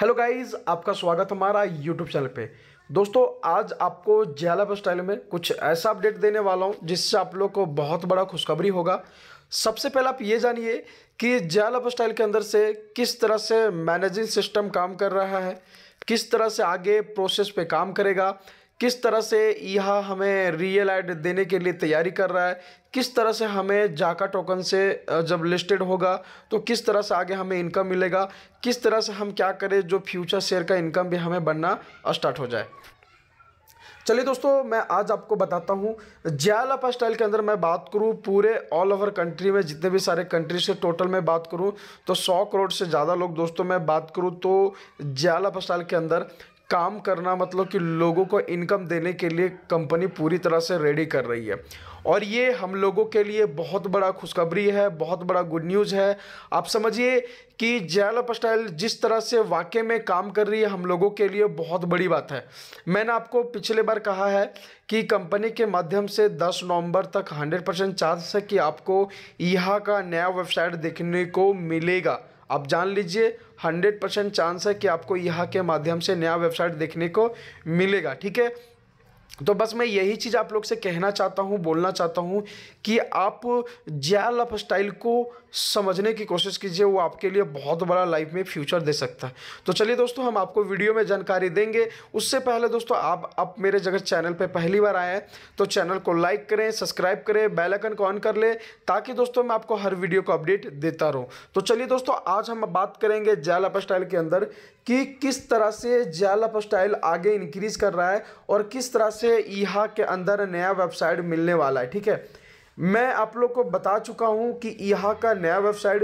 hello guys आपका स्वागत हमारा यूट्यूब चैनल पे दोस्तों आज आपको जयालब स्टाइल में कुछ ऐसा अपडेट देने वाला हूँ जिससे आप लोग को बहुत बड़ा खुशखबरी होगा सबसे पहले आप ये जानिए कि जयालब स्टाइल के अंदर से किस तरह से मैनेजिंग सिस्टम काम कर रहा है किस तरह से आगे प्रोसेस पे काम करेगा किस तरह से यह हमें रियल एड देने के लिए तैयारी कर रहा है किस तरह से हमें जाका टोकन से जब लिस्टेड होगा तो किस तरह से आगे हमें इनकम मिलेगा किस तरह से हम क्या करें जो फ्यूचर शेयर का इनकम भी हमें बनना स्टार्ट हो जाए चलिए दोस्तों मैं आज आपको बताता हूँ जयालाप स्टाइल के अंदर मैं बात करूँ पूरे ऑल ओवर कंट्री में जितने भी सारे कंट्री से टोटल में बात करूँ तो सौ करोड़ से ज़्यादा लोग दोस्तों मैं बात करूँ तो जयालाप स्टाइल के अंदर काम करना मतलब कि लोगों को इनकम देने के लिए कंपनी पूरी तरह से रेडी कर रही है और ये हम लोगों के लिए बहुत बड़ा खुशखबरी है बहुत बड़ा गुड न्यूज़ है आप समझिए कि जयाल पस्टाइल जिस तरह से वाकई में काम कर रही है हम लोगों के लिए बहुत बड़ी बात है मैंने आपको पिछले बार कहा है कि कंपनी के माध्यम से 10 नवंबर तक 100 परसेंट चांस है कि आपको यहाँ का नया वेबसाइट देखने को मिलेगा आप जान लीजिए हंड्रेड परसेंट चांस है कि आपको यहाँ के माध्यम से नया वेबसाइट देखने को मिलेगा ठीक है तो बस मैं यही चीज़ आप लोग से कहना चाहता हूँ बोलना चाहता हूँ कि आप जया लफ स्टाइल को समझने की कोशिश कीजिए वो आपके लिए बहुत बड़ा लाइफ में फ्यूचर दे सकता है तो चलिए दोस्तों हम आपको वीडियो में जानकारी देंगे उससे पहले दोस्तों आप अब मेरे जगह चैनल पर पहली बार आए हैं तो चैनल को लाइक करें सब्सक्राइब करें बेलाइकन को ऑन कर लें ताकि दोस्तों मैं आपको हर वीडियो को अपडेट देता रहूँ तो चलिए दोस्तों आज हम बात करेंगे जैल स्टाइल के अंदर कि किस तरह से जैल स्टाइल आगे इंक्रीज कर रहा है और किस तरह से यहाँ के अंदर नया वेबसाइट मिलने वाला है ठीक है मैं आप लोग को बता चुका हूँ कि यहाँ का नया वेबसाइट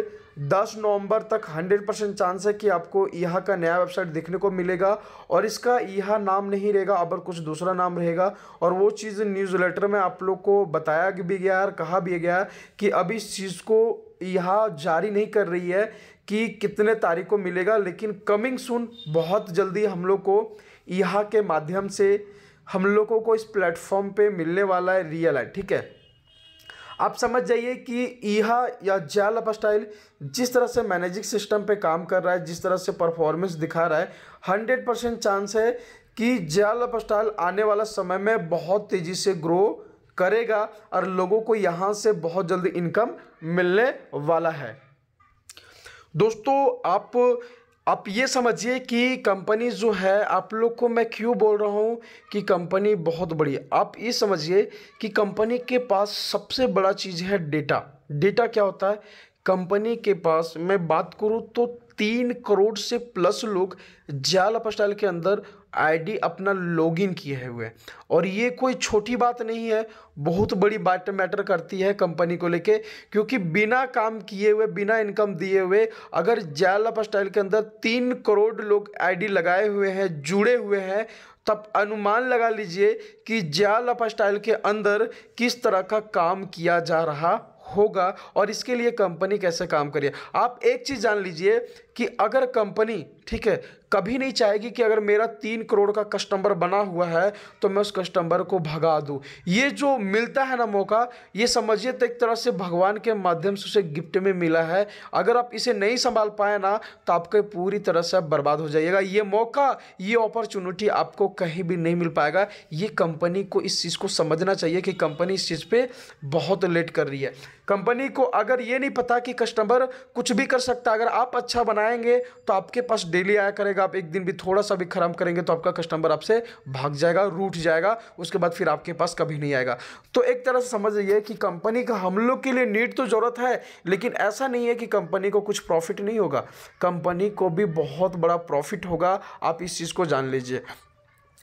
10 नवंबर तक 100 परसेंट चांस है कि आपको यहाँ का नया वेबसाइट देखने को मिलेगा और इसका यह नाम नहीं रहेगा अब कुछ दूसरा नाम रहेगा और वो चीज़ न्यूज़ लेटर में आप लोग को बताया भी गया और कहा भी गया कि अभी इस चीज़ को यहाँ जारी नहीं कर रही है कि कितने तारीख को मिलेगा लेकिन कमिंग सुन बहुत जल्दी हम लोग को यहाँ के माध्यम से हम लोगों को इस प्लेटफॉर्म पे मिलने वाला है रियल है ठीक है आप समझ जाइए कि ईहा या जैल अप स्टाइल जिस तरह से मैनेजिंग सिस्टम पे काम कर रहा है जिस तरह से परफॉर्मेंस दिखा रहा है हंड्रेड परसेंट चांस है कि जैल अप स्टाइल आने वाला समय में बहुत तेज़ी से ग्रो करेगा और लोगों को यहाँ से बहुत जल्दी इनकम मिलने वाला है दोस्तों आप आप ये समझिए कि कंपनी जो है आप लोग को मैं क्यों बोल रहा हूँ कि कंपनी बहुत बड़ी है आप ये समझिए कि कंपनी के पास सबसे बड़ा चीज़ है डेटा डेटा क्या होता है कंपनी के पास मैं बात करूँ तो तीन करोड़ से प्लस लोग जाल अपस्टाइल के अंदर आईडी अपना लॉगिन किए हुए हैं और ये कोई छोटी बात नहीं है बहुत बड़ी बात मैटर करती है कंपनी को लेके क्योंकि बिना काम किए हुए बिना इनकम दिए हुए अगर जाल अपस्टाइल के अंदर तीन करोड़ लोग आईडी लगाए हुए हैं जुड़े हुए हैं तब अनुमान लगा लीजिए कि जाल अपस्टाइल के अंदर किस तरह का काम किया जा रहा होगा और इसके लिए कंपनी कैसे काम करिए आप एक चीज़ जान लीजिए कि अगर कंपनी ठीक है कभी नहीं चाहेगी कि अगर मेरा तीन करोड़ का कस्टमर बना हुआ है तो मैं उस कस्टमर को भगा दूँ ये जो मिलता है ना मौका ये समझिए तो एक तरह से भगवान के माध्यम से उसे गिफ्ट में मिला है अगर आप इसे नहीं संभाल पाए ना तो आपके पूरी तरह से आप बर्बाद हो जाइएगा ये मौका ये अपॉर्चुनिटी आपको कहीं भी नहीं मिल पाएगा ये कंपनी को इस चीज़ को समझना चाहिए कि कंपनी इस चीज़ पर बहुत लेट कर रही है कंपनी को अगर ये नहीं पता कि कस्टमर कुछ भी कर सकता है अगर आप अच्छा बनाएंगे तो आपके पास डेली आया करेगा आप एक दिन भी थोड़ा सा भी खराब करेंगे तो आपका कस्टमर आपसे भाग जाएगा रूठ जाएगा उसके बाद फिर आपके पास कभी नहीं आएगा तो एक तरह से समझ रही कि कंपनी का हम लोग के लिए नीड तो ज़रूरत है लेकिन ऐसा नहीं है कि कंपनी को कुछ प्रॉफिट नहीं होगा कंपनी को भी बहुत बड़ा प्रॉफिट होगा आप इस चीज़ को जान लीजिए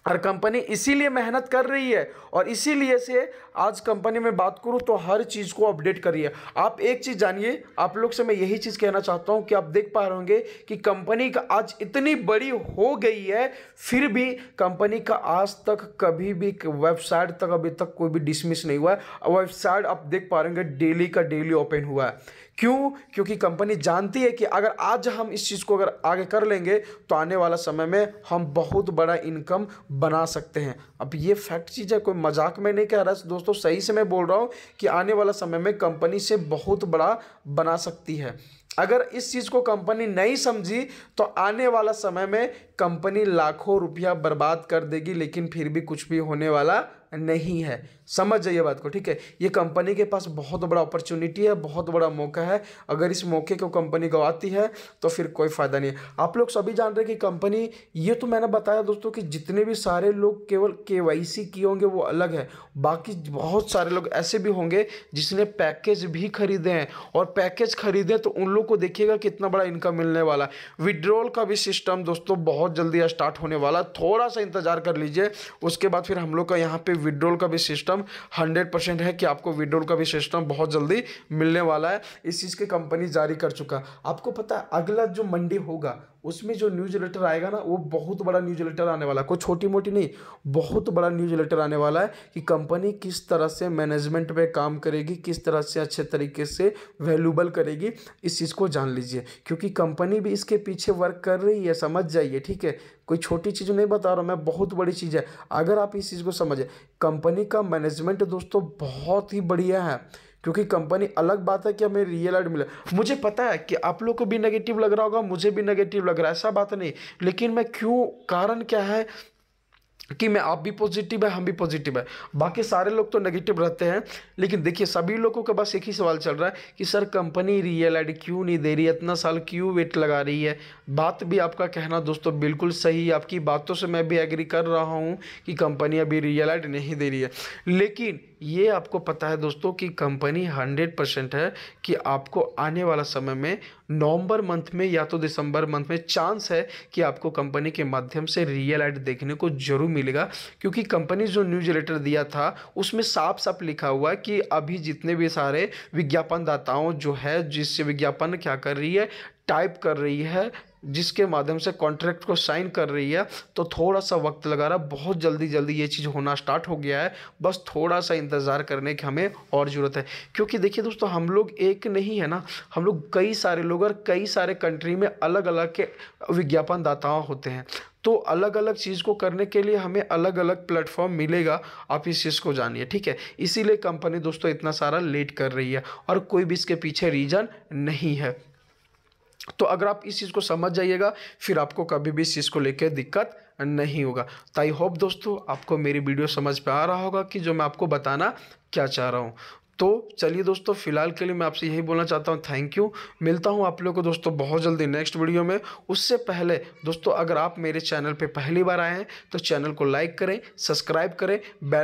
हर कंपनी इसीलिए मेहनत कर रही है और इसीलिए से आज कंपनी में बात करूँ तो हर चीज़ को अपडेट करिए आप एक चीज़ जानिए आप लोग से मैं यही चीज़ कहना चाहता हूँ कि आप देख पा रहे होंगे कि कंपनी का आज इतनी बड़ी हो गई है फिर भी कंपनी का आज तक कभी भी वेबसाइट तक अभी तक कोई भी डिसमिस नहीं हुआ है वेबसाइट आप देख पा रहे डेली का डेली ओपन हुआ है क्यों क्योंकि कंपनी जानती है कि अगर आज हम इस चीज़ को अगर आगे कर लेंगे तो आने वाला समय में हम बहुत बड़ा इनकम बना सकते हैं अब ये फैक्ट चीज़ है कोई मजाक में नहीं कह रहा है दोस्तों सही से मैं बोल रहा हूँ कि आने वाला समय में कंपनी से बहुत बड़ा बना सकती है अगर इस चीज़ को कंपनी नहीं समझी तो आने वाला समय में कंपनी लाखों रुपया बर्बाद कर देगी लेकिन फिर भी कुछ भी होने वाला नहीं है समझ जाइए बात को ठीक है ये कंपनी के पास बहुत बड़ा अपॉर्चुनिटी है बहुत बड़ा मौका है अगर इस मौके को कंपनी गवाती है तो फिर कोई फ़ायदा नहीं है आप लोग सभी जान रहे हैं कि कंपनी ये तो मैंने बताया दोस्तों कि जितने भी सारे लोग केवल के वाई सी किए होंगे वो अलग है बाकी बहुत सारे लोग ऐसे भी होंगे जिसने पैकेज भी खरीदे हैं और पैकेज खरीदे तो उन लोग को देखिएगा कितना बड़ा इनकम मिलने वाला है विड्रॉल का भी सिस्टम दोस्तों बहुत जल्दी स्टार्ट होने वाला थोड़ा सा इंतज़ार कर लीजिए उसके बाद फिर हम लोग का यहाँ पे विड्रोल का भी सिस्टम हंड्रेड परसेंट है कि आपको विड्रोल का भी सिस्टम बहुत जल्दी मिलने वाला है इस चीज़ की कंपनी जारी कर चुका आपको पता है अगला जो मंडे होगा उसमें जो न्यूज लेटर आएगा ना वो बहुत बड़ा न्यूज लेटर आने वाला है कोई छोटी मोटी नहीं बहुत बड़ा न्यूज लेटर आने वाला है कि कंपनी किस तरह से मैनेजमेंट पे काम करेगी किस तरह से अच्छे तरीके से वैल्यूबल करेगी इस चीज़ को जान लीजिए क्योंकि कंपनी भी इसके पीछे वर्क कर रही है समझ जाइए ठीक है कोई छोटी चीज़ नहीं बता रहा मैं बहुत बड़ी चीज़ है अगर आप इस चीज़ को समझें कंपनी का मैनेजमेंट दोस्तों बहुत ही बढ़िया है क्योंकि कंपनी अलग बात है कि हमें रियल एड मिला मुझे पता है कि आप लोग को भी नेगेटिव लग रहा होगा मुझे भी नेगेटिव लग रहा है ऐसा बात नहीं लेकिन मैं क्यों कारण क्या है कि मैं आप भी पॉजिटिव है हम भी पॉजिटिव है बाकी सारे लोग तो नेगेटिव रहते हैं लेकिन देखिए सभी लोगों का बस एक ही सवाल चल रहा है कि सर कंपनी रियल आईडी क्यों नहीं दे रही है इतना साल क्यों वेट लगा रही है बात भी आपका कहना दोस्तों बिल्कुल सही है आपकी बातों से मैं भी एग्री कर रहा हूँ कि कंपनी अभी रियल आईडी नहीं दे रही है लेकिन ये आपको पता है दोस्तों कि कंपनी हंड्रेड परसेंट है कि आपको आने वाला समय में नवंबर मंथ में या तो दिसंबर मंथ में चांस है कि आपको कंपनी के माध्यम से रियल एड देखने को जरूर मिलेगा क्योंकि कंपनी जो न्यूज लेटर दिया था उसमें साफ साफ लिखा हुआ है कि अभी जितने भी सारे विज्ञापनदाताओं जो है जिससे विज्ञापन क्या कर रही है टाइप कर रही है जिसके माध्यम से कॉन्ट्रैक्ट को साइन कर रही है तो थोड़ा सा वक्त लगा रहा बहुत जल्दी जल्दी ये चीज़ होना स्टार्ट हो गया है बस थोड़ा सा इंतज़ार करने की हमें और ज़रूरत है क्योंकि देखिए दोस्तों हम लोग एक नहीं है ना हम लोग कई सारे लोग और कई सारे कंट्री में अलग अलग के विज्ञापनदाताओं होते हैं तो अलग अलग चीज़ को करने के लिए हमें अलग अलग प्लेटफॉर्म मिलेगा आप इस चीज़ को जानिए ठीक है इसीलिए कंपनी दोस्तों इतना सारा लेट कर रही है और कोई भी इसके पीछे रीज़न नहीं है तो अगर आप इस चीज़ को समझ जाइएगा फिर आपको कभी भी इस चीज़ को लेकर दिक्कत नहीं होगा तो आई होप दोस्तों आपको मेरी वीडियो समझ पे आ रहा होगा कि जो मैं आपको बताना क्या चाह रहा हूँ तो चलिए दोस्तों फिलहाल के लिए मैं आपसे यही बोलना चाहता हूँ थैंक यू मिलता हूँ आप लोग को दोस्तों बहुत जल्दी नेक्स्ट वीडियो में उससे पहले दोस्तों अगर आप मेरे चैनल पर पहली बार आए हैं तो चैनल को लाइक करें सब्सक्राइब करें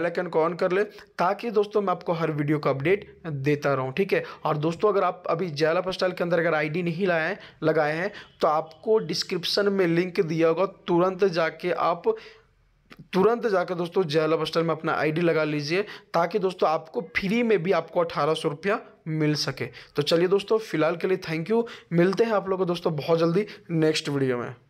आइकन को ऑन कर लें ताकि दोस्तों मैं आपको हर वीडियो का अपडेट देता रहूँ ठीक है और दोस्तों अगर आप अभी जयलाप स्टाइल के अंदर अगर आई नहीं लाए लगाए हैं तो आपको डिस्क्रिप्शन में लिंक दिया होगा तुरंत जाके आप तुरंत जाकर दोस्तों जय लव में अपना आईडी लगा लीजिए ताकि दोस्तों आपको फ्री में भी आपको अठारह सौ रुपया मिल सके तो चलिए दोस्तों फिलहाल के लिए थैंक यू मिलते हैं आप लोगों को दोस्तों बहुत जल्दी नेक्स्ट वीडियो में